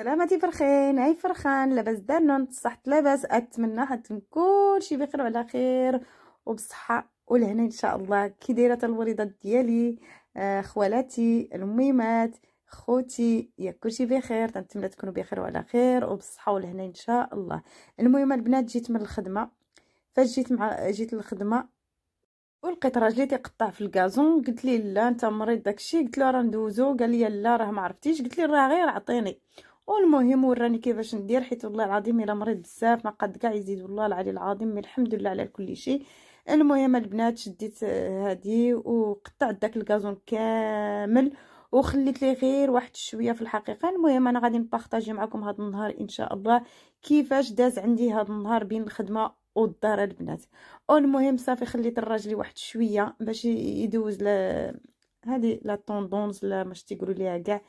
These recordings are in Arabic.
سلامتي فرخان هاي فرخان لاباس دانون صحت لاباس اتمنى حتكون كلشي بخير وعلى خير وبصحه والهنا ان شاء الله كي دايره الوليدات ديالي آه، خوالاتي الميمات خوتي يا كلشي بخير نتمنى تكونوا بخير وعلى خير وبالصحه والهنا ان شاء الله المهم البنات جيت من الخدمه فاش جيت مع جيت للخدمه ولقيت راجلي تيقطع في الكازون قلت ليه لا انت مريض داكشي قلت له راه ندوزو قال لي لا راه ما عرفتيش قلت ليه راه غير عطيني والمهم وراني كيفاش ندير حيت والله العظيم الا مريض بزاف ما قد كاع يزيد والله العلي العظيم الحمد لله على كل شيء المهم البنات شديت هذه وقطعت داك الكازون كامل وخليت لي غير واحد شويه في الحقيقه المهم انا غادي نبارطاجي معكم هذا النهار ان شاء الله كيفاش داز عندي هذا النهار بين الخدمه والدار البنات المهم صافي خليت الراجلي واحد شويه باش يدوز ل هذه لا طوندونس لا مش تيقولوا ليها كاع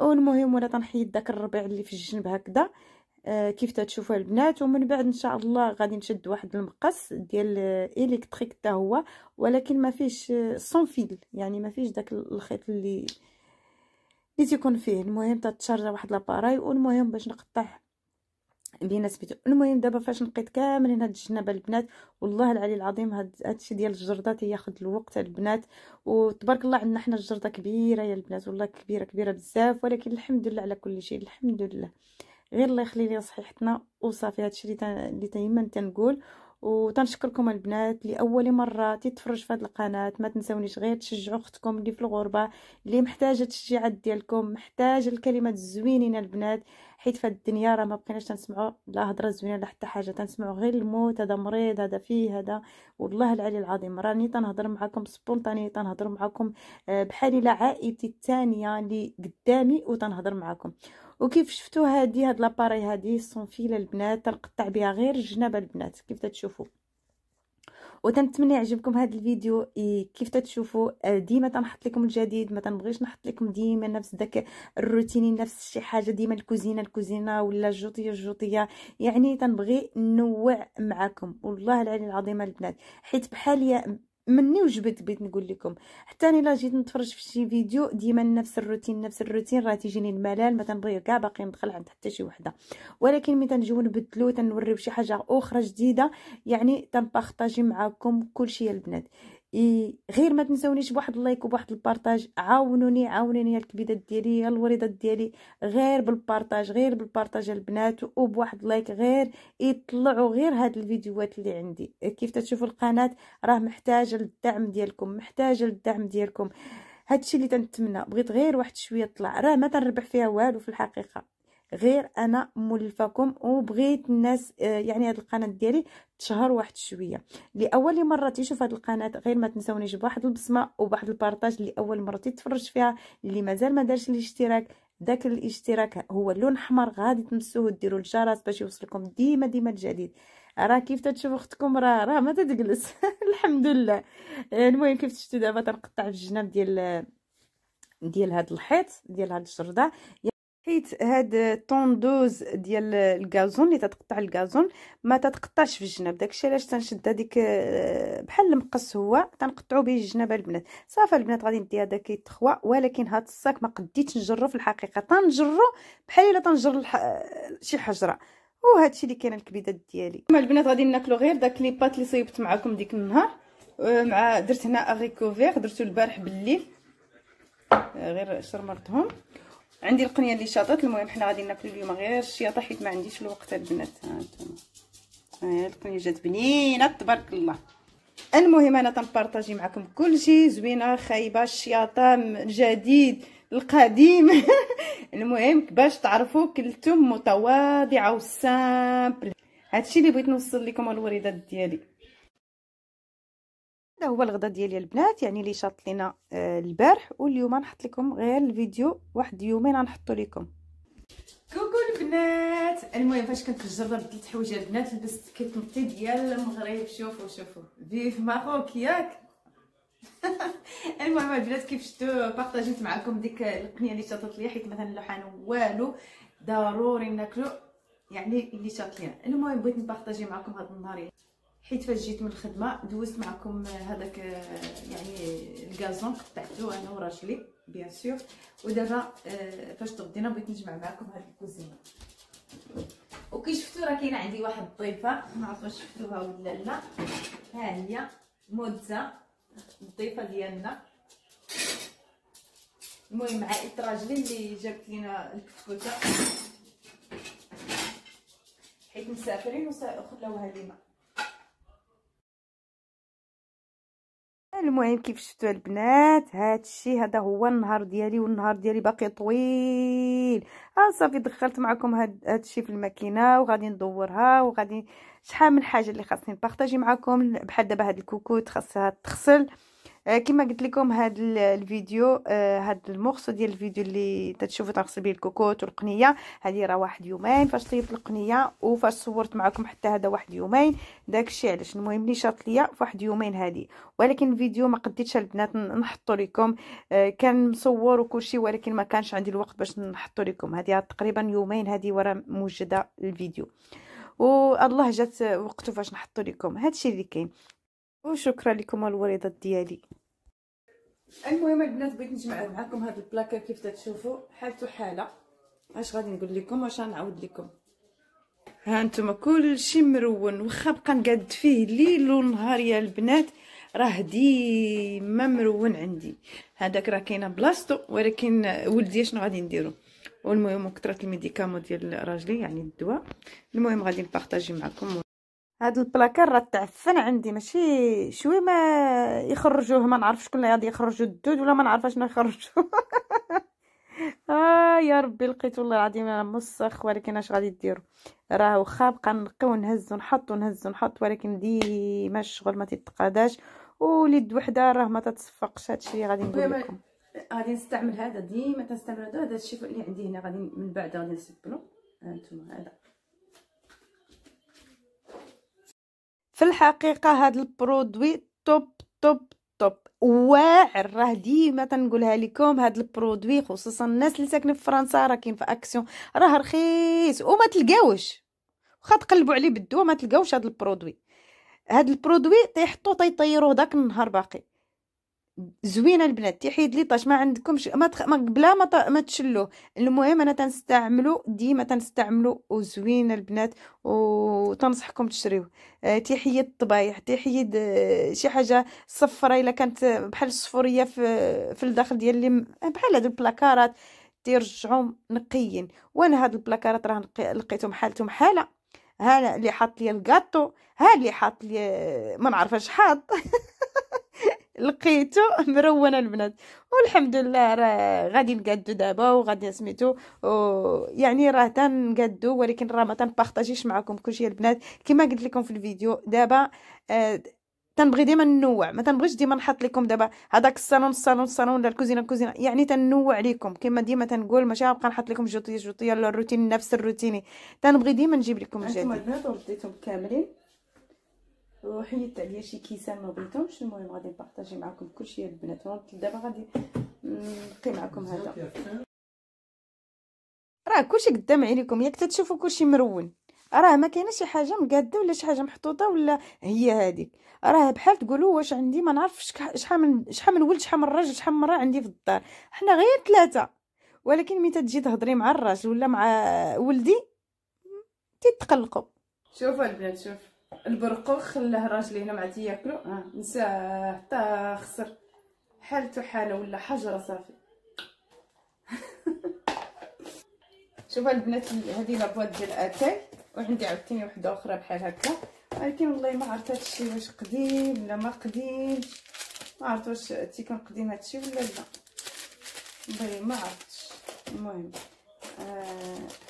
والمهم وانا تنحيد داك الربيع اللي في الجنب هكذا آه كيف تتشوفوا البنات ومن بعد ان شاء الله غادي نشد واحد المقص ديال الكتريك حتى هو ولكن ما فيش سون آه، فيل يعني ما فيش داك الخيط اللي اللي تيكون فيه المهم تتشارجا واحد لاباراي والمهم باش نقطع بين سميتو المهم دابا فاش نقيت كاملين هاد الجنابه البنات والله العلي العظيم هاد هادشي ديال الجردات تياخد الوقت البنات وتبارك الله عندنا حنا الجرده كبيره يا البنات والله كبيره كبيره بزاف ولكن الحمد لله على كل شيء الحمد لله غير الله يخلي لي صحيحتنا وصافي هادشي اللي اللي تيما تنقول وتنشكركم البنات لاول مره تتفرج في هذه القناه ما تنسونيش غير تشجعوا اختكم اللي في الغربه اللي محتاجه التشجيعات ديالكم محتاجه الكلمات الزوينين البنات حيت في الدنيا راه ما بقيناش تنسمعوا لا هضره زوينه لا حتى حاجه تنسمعوا غير الموت هذا مريض هذا فيه هذا والله العلي العظيم راني تنهضر معكم سبونطاني تنهضر معكم آه، بحال الى عائلتي الثانيه اللي قدامي وتنهضر معكم وكيف شفتوا هادي هاد لاباري هادي الصنفيله البنات تنقطع بها غير الجناب البنات كيف تتشوفوا وتنتمنى يعجبكم هذا الفيديو كيف تتشوفوا آه، ديما تنحط لكم الجديد ما تنبغيش نحط لكم ديما نفس داك الروتيني نفس شي حاجه ديما الكوزينه الكوزينه ولا الجوطيه الجوطيه يعني تنبغي نوع معاكم والله العلي العظيم البنات حيت بحاليا مني وجبت بيت نقول لكم حتى انا الا جيت نتفرج في شي فيديو ديما نفس الروتين نفس الروتين راه تيجيني الملل ما تنبغي كاع باقي ندخل عند حتى شي وحده ولكن ملي تنجيو نبدلو تنوريو شي حاجه اخرى جديده يعني تنبارطاجي معاكم كلشي شيء البنات غير ما تنسونيش بواحد اللايك وبواحد البارطاج عاونوني عاونوني يا الكبيدات ديالي يا الوريدات ديالي غير بالبارطاج غير بالبارطاج البنات وبواحد لايك غير يطلعوا غير هاد الفيديوهات اللي عندي كيف تشوفوا القناه راه محتاجه للدعم ديالكم محتاجه للدعم ديالكم هادشي اللي تنتمنى بغيت غير واحد شويه طلع راه ما تنربح فيها والو في الحقيقه غير انا مولفاكم وبغيت الناس آه، يعني هاد القناه ديالي تشهر واحد شويه لاول مره تيشوف هاد القناه غير ما تنساونيش بواحد البصمه وبواحد البارطاج لاول مره تيتفرج فيها اللي مازال ما دارش الاشتراك داك الاشتراك هو اللون احمر غادي تمسوه وديروا الجرس باش يوصلكم ديما ديما الجديد راه كيف تشوف اختكم راه راه ما تتجلس الحمد لله آه، المهم كيف شفتوا دابا تنقطع في الجناب ديال ديال هاد الحيط ديال هاد الجرده حيت هاد طوندوز ديال الكازون اللي تتقطع الكازون ما تتقطعش في الجناب داكشي علاش تنشد هذيك آه، بحال المقص هو تنقطعو به الجناب البنات صافي البنات غادي ندي هذا كيتخوى ولكن هاد الصاك ما قديتش نجرو في الحقيقه تنجرو بحال الا تنجر الح... آه، شي حجره وهادشي اللي كان الكبيدات ديالي البنات غادي ناكلو غير داك لي بات اللي صيبت معكم ديك النهار آه، مع درت هنا اغريكو درتو البارح بالليل غير شرمرتهم عندي القنيه اللي شاطت المهم حنا غادي ناكلو اليوم غير الشياطه حيت ما عنديش الوقت البنات ها انتم ها القنيه جات بنينه تبارك الله المهم انا تنبارطاجي معكم كل شيء زوينه خايبه الشياطه جديد القديم المهم باش تعرفوا كلتم متواضعه وسامبل هادشي اللي بغيت نوصل لكم الوريدات ديالي هذا هو الغدا ديالي البنات يعني اللي شاط لينا آه، البارح واليوم نحط لكم غير الفيديو واحد يومين غنحطو لكم كوكو البنات المهم فاش كنت في الجره بدلت حوايج البنات لبست نطي ديال المغرب شوفوا شوفوا فيف ماروك ياك المهم البنات كيف شفتوا بارطاجيت معكم ديك القنيه اللي شاطت لي حيت مثلا لوحان والو ضروري ناكلو يعني اللي شاط لينا المهم بغيت نبارطاجي معكم هاد النهار حيت فاش جيت من الخدمه دوزت معكم هذاك يعني الكازون قطعتو انا وراجلي بيان سور ودابا آه، فاش تغدينا بغيت نجمع معكم هاد الكوزينه وكي شفتوا راه كاينه عندي واحد الضيفه ما عرفتش شفتوها ولا لا ها هي موزه الضيفه ديالنا المهم عائله راجلي اللي جابت لينا الكسكوته حيت مسافرين وخلاوها لينا المهم كيف شفتوا البنات هاد الشيء هذا هو النهار ديالي والنهار ديالي باقي طويل ها صافي دخلت معكم هاد هاد الشيء في الماكينه وغادي ندورها وغادي شحال من حاجه اللي خاصني نبارطاجي معكم بحال دابا هاد الكوكوت خاصها تغسل آه، كما قلت لكم هذا الفيديو هذا آه، المغص ديال الفيديو اللي تتشوفوا تنغسل به الكوكوت والقنيه هذه راه واحد يومين فاش طيبت القنيه وفاش صورت معكم حتى هذا واحد يومين داكشي علاش المهم لي شاط ليا فواحد يومين هذه ولكن الفيديو ما قديتش البنات نحطو لكم آه، كان مصور وكلشي ولكن ما كانش عندي الوقت باش نحطو لكم هذه تقريبا يومين هذه ورا موجده الفيديو والله جات وقته فاش نحطو لكم هادشي اللي كاين وشكرا لكم الوريضات ديالي المهم البنات بغيت نجمع معكم هاد البلاكا كيف تتشوفوا حالته حاله اش غادي نقول لكم واش غنعاود لكم ها انتم كلشي مرون واخا بقى نقاد فيه ليل ونهار يا البنات راه ديما مرون عندي هذاك راه كاينه بلاصتو ولكن ولدي شنو غادي نديرو والمهم كثرت الميديكامو ديال راجلي يعني الدواء المهم غادي نبارطاجي معكم هاد البلاكار راه تعفن عندي ماشي شوي ما يخرجوه ما نعرف شكون اللي غادي يخرجوا الدود ولا ما نعرف اشنو يخرجوا اه يا ربي لقيت والله العظيم مسخ ولكن اش غادي ديروا راه واخا بقى نقي ونهز ونحط ونهز ونحط ولكن ديما الشغل ما تيتقاداش وليد وحده راه ما تتصفقش هادشي اللي غادي نقول لكم غادي نستعمل هذا ديما تنستعمل هذا هذا الشيء اللي عندي هنا غادي من بعد غادي نسبلو ها آه، انتم هذا في الحقيقه هذا البرودوي توب توب توب واعر راه ديما تنقولها لكم هاد البرودوي خصوصا الناس اللي ساكنين في فرنسا راه كاين في اكسيون راه رخيص وما تلقاوش واخا تقلبوا عليه بالدواء ما تلقاوش هاد البرودوي هاد البرودوي تيحطوه تيطيروه داك النهار باقي زوينه البنات تيحيد لي طاش ما عندكمش ما, تخ... ما بلا ما, ط... ما تشلوه المهم انا تنستعملو ديما تنستعملو وزوينه البنات وتنصحكم تشريوه آه تيحيد الطبايح تيحيد آه، شي حاجه صفرة الا كانت بحال الصفوريه في في الداخل ديال اللي بحال هاد البلاكارات تيرجعهم نقيين وانا هاد البلاكارات راه نقي... لقيتهم حالتهم حاله ها اللي حاط لي الكاطو ها اللي حاط لي ما نعرف حاط لقيتو مرونه البنات والحمد لله راه غادي نقادو دابا وغادي سميتو يعني راه تنقادو ولكن راه ما تنبارطاجيش معكم كلشي البنات كما قلت لكم في الفيديو دابا آه، تنبغي ديما ننوع ما تنبغيش ديما نحط لكم دابا هذاك الصالون الصالون الصالون ولا الكوزينه الكوزينه يعني تنوع لكم كما ديما تنقول ماشي غنبقى نحط لكم جوطيه جوطيه ولا الروتين نفس الروتيني تنبغي ديما نجيب لكم جديد انتم البنات وديتهم كاملين وحيدت عليا شي كيسان ما بغيتهمش المهم غادي نبارطاجي معكم كلشي يا البنات دابا غادي نبقي معكم هذا راه كلشي قدام عينيكم ياك تتشوفوا كلشي مرون راه ما كاينه شي حاجه مقاده ولا شي حاجه محطوطه ولا هي هذيك راه بحال تقولوا واش عندي ما نعرفش شحال من شحال من ولد شحال من راجل شحال من راه عندي في الدار حنا غير ثلاثه ولكن ملي تجي تهضري مع الراجل ولا مع ولدي تيتقلقوا شوفوا البنات شوف البرقوق خلاه راجلي هنا معدي ياكلو ها آه. نساه حتى خسر حالته حاله ولا حجره صافي شوف البنات هذه لابواط ديال اتاي وعندي عاوتاني وحده اخرى بحال هكا ولكن والله ما عرفت هادشي واش قديم ولا ما قديمش ما عرفت واش تيكون قديم هادشي ولا لا والله ما عرفتش المهم آه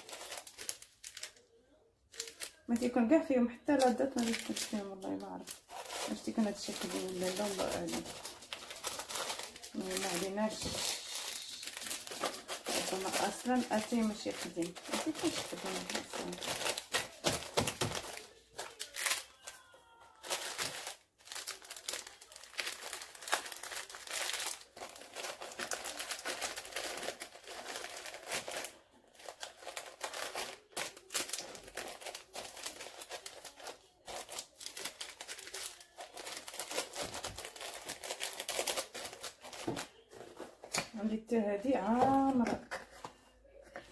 ما تيكون كاع فيهم حتى لا دات ما تكتب فيهم والله ما عرفت واش تيكون هذا الشكل ولا لا الله اعلم ما عليناش زعما اصلا اتاي ماشي قديم ما تيكونش قديم اصلا عندي حتى هادي عامره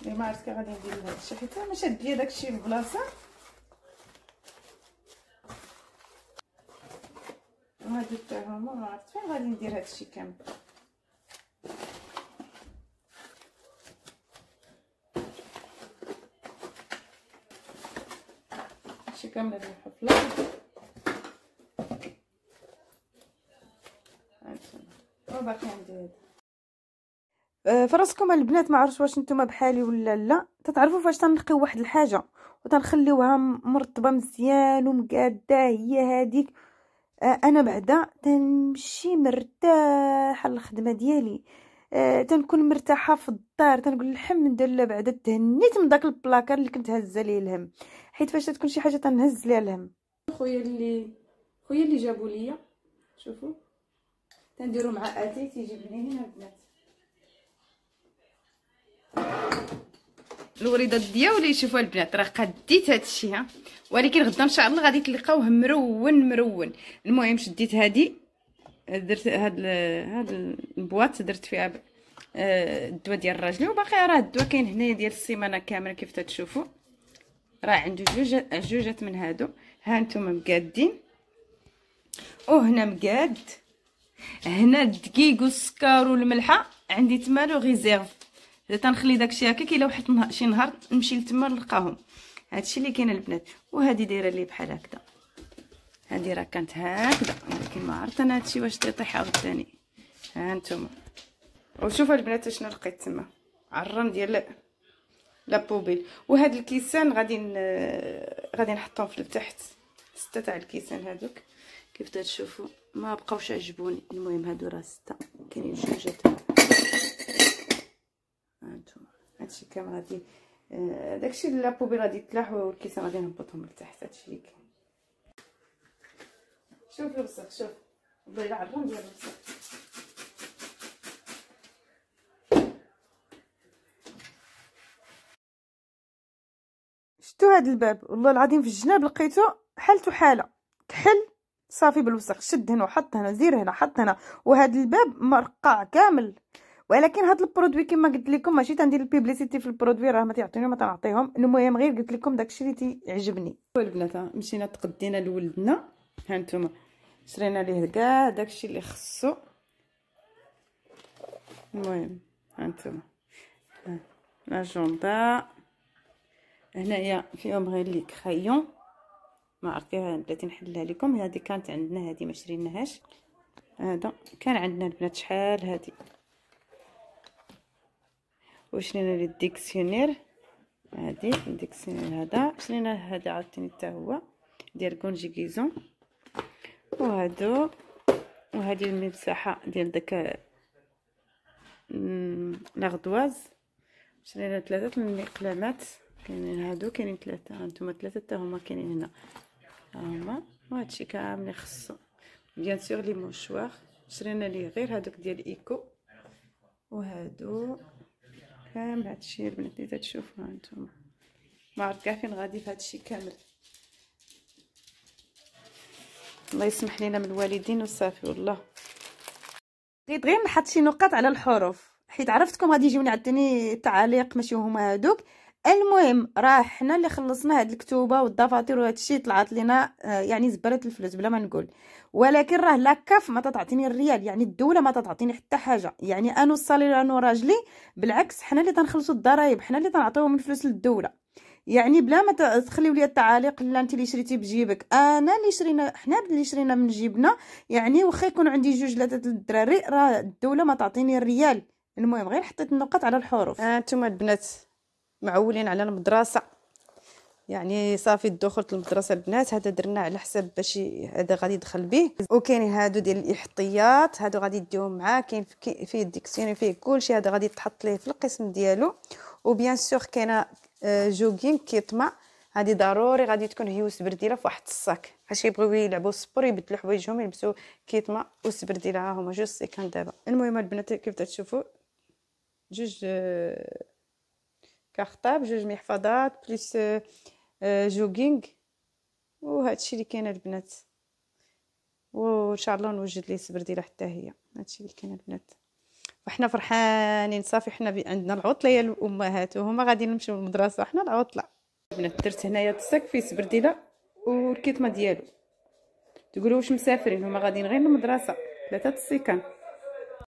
إيه، مي ما عرفت غادي ندير لها هادشي حيت ما شاد ليا داكشي البلاصه وهادي حتى هما ما عرفت فين غادي ندير هادشي كامل هادشي كامل هاد الحفله هانتوما وباقي عندي هذا آه، فراسكم البنات ما عرفتش واش نتوما بحالي ولا لا تتعرفوا فاش تنقيو واحد الحاجه وتنخليوها مرطبه مزيان ومقاده هي هذيك آه، انا بعدا تنمشي مرتاحه للخدمه ديالي أه تنكون مرتاحه في الدار تنقول الحمد لله بعدا تهنيت من داك البلاكار اللي كنت هزه ليه الهم حيت فاش تكون شي حاجه تنهز ليها الهم خويا اللي خويا اللي جابوا ليا شوفوا تنديروا مع اتي تيجي لي البنات الوريدات دياولي شوفوا البنات راه قديت هادشي ها ولكن غدا ان شاء الله غادي تلقاوه مرون مرون المهم شديت هادي درت هاد هاد البواط درت فيها آه، الدواء ديال الراجل وباقي راه الدواء كاين هنايا ديال السيمانه كامله كيف تتشوفوا راه عنده جوج جوجات من هادو ها نتوما مقادين وهنا مقاد هنا الدقيق والسكر والملحه عندي تمالو ريزيرف الا تنخلي داكشي هكاك كي لوحت شي نهار نمشي لتما نلقاهم هادشي اللي كاين البنات وهادي دايره لي بحال هكدا هادي راه كانت هكدا ولكن ما عرفت انا هادشي واش تيطيح عاوتاني ها نتوما وشوفوا البنات شنو لقيت تما عرم ديال لابوبيل وهاد الكيسان غادي غادي نحطهم في التحت سته تاع الكيسان هادوك كيف تشوفوا ما بقاوش عجبوني المهم هادو راه سته كاينين جوج هادشي كامل غادي آه، داكشي لابوبي غادي يتلاح والكيسان غادي نهبطهم لتحت هادشي اللي كاين شوف البصل شوف والله الا عرفهم ديال البصل شتو هاد الباب والله العظيم في الجناب لقيتو حالته حاله كحل صافي بالوسخ شد هنا وحط هنا زير هنا حط هنا وهاد الباب مرقع كامل ولكن هاد البرودوي كما قلت لكم ماشي تندير البيبليسيتي في البرودوي راه ما تيعطيوني ما تنعطيهم المهم غير قلت لكم داكشي اللي تيعجبني البنات مشينا تقدينا لولدنا ها نتوما شرينا ليه كاع داكشي اللي خصو المهم ها نتوما لاجوندا هنايا فيهم غير لي كرايون ما عرفتيها بلاتي نحلها لكم هذه كانت عندنا هذه ما شريناهاش هذا كان عندنا البنات شحال هذه وشرينا لي الديكسيونير هادي الديكسيونير هذا شرينا هذا عاوتاني حتى هو ديال كونجيكيزون وهادو وهادي المساحه ديال داك لاغدواز شرينا ثلاثه من الاقلامات كاينين هادو كاينين ثلاثه هانتوما ثلاثه حتى هما كاينين هنا ها هما وهادشي كامل خصو بيان سور لي موشوار شرينا ليه غير هادوك ديال ايكو وهادو كامل هادشي الشيء البنات اللي تشوفوها انتم ما عرفت كاع فين غادي في هادشي كامل الله يسمح لينا من الوالدين وصافي والله بغيت غير نحط شي نقط على الحروف حيت عرفتكم غادي يجيوني عندني تعاليق ماشي هما هادوك المهم راه حنا اللي خلصنا هاد الكتوبه والدفاتر وهذا الشيء طلعت لنا آه، يعني زبرت الفلوس بلا ما نقول ولكن راه لاكاف ما تتعطيني الريال يعني الدوله ما تتعطيني حتى حاجه يعني انا الصالير انا وراجلي بالعكس حنا اللي تنخلصوا الضرايب حنا اللي تنعطيوهم الفلوس للدوله يعني بلا ما تخليو لي التعاليق لا انت اللي شريتي بجيبك انا اللي شرينا حنا اللي شرينا من جيبنا يعني واخا يكون عندي جوج ثلاثه الدراري راه الدوله ما تعطيني الريال المهم غير حطيت النقط على الحروف انتم آه البنات معولين على المدرسه يعني صافي دخلت المدرسه البنات هذا درناه على حساب باش هذا غادي يدخل به وكاين هادو ديال الاحتياط هادو غادي ديهم معاه كاين فيه الديكسيوني فيه كلشي هذا غادي تحط ليه في القسم ديالو وبيان سور كاينه جوغين آه، كيطمع هادي ضروري غادي تكون هي وسبرديله في واحد الصاك فاش يبغيو يلعبوا سبور يبدلوا حوايجهم يلبسوا كيطما والسبرديله ها هما جوج سيكان دابا المهم البنات كيف تشوفوا جوج آه، كخطاب جوج محفظات بليس آه، آه، جوغينغ وهادشي اللي كاين البنات وان شاء الله نوجد ليه سبرديله حتى هي هادشي اللي كاين البنات وحنا فرحانين صافي حنا عندنا العطله يا الامهات وهما غادي نمشيو للمدرسه حنا العطله البنات درت هنايا الصك فيه سبرديله والكيطمه ديالو تقولوا واش مسافرين هما غاديين غير للمدرسه ثلاثه السيكان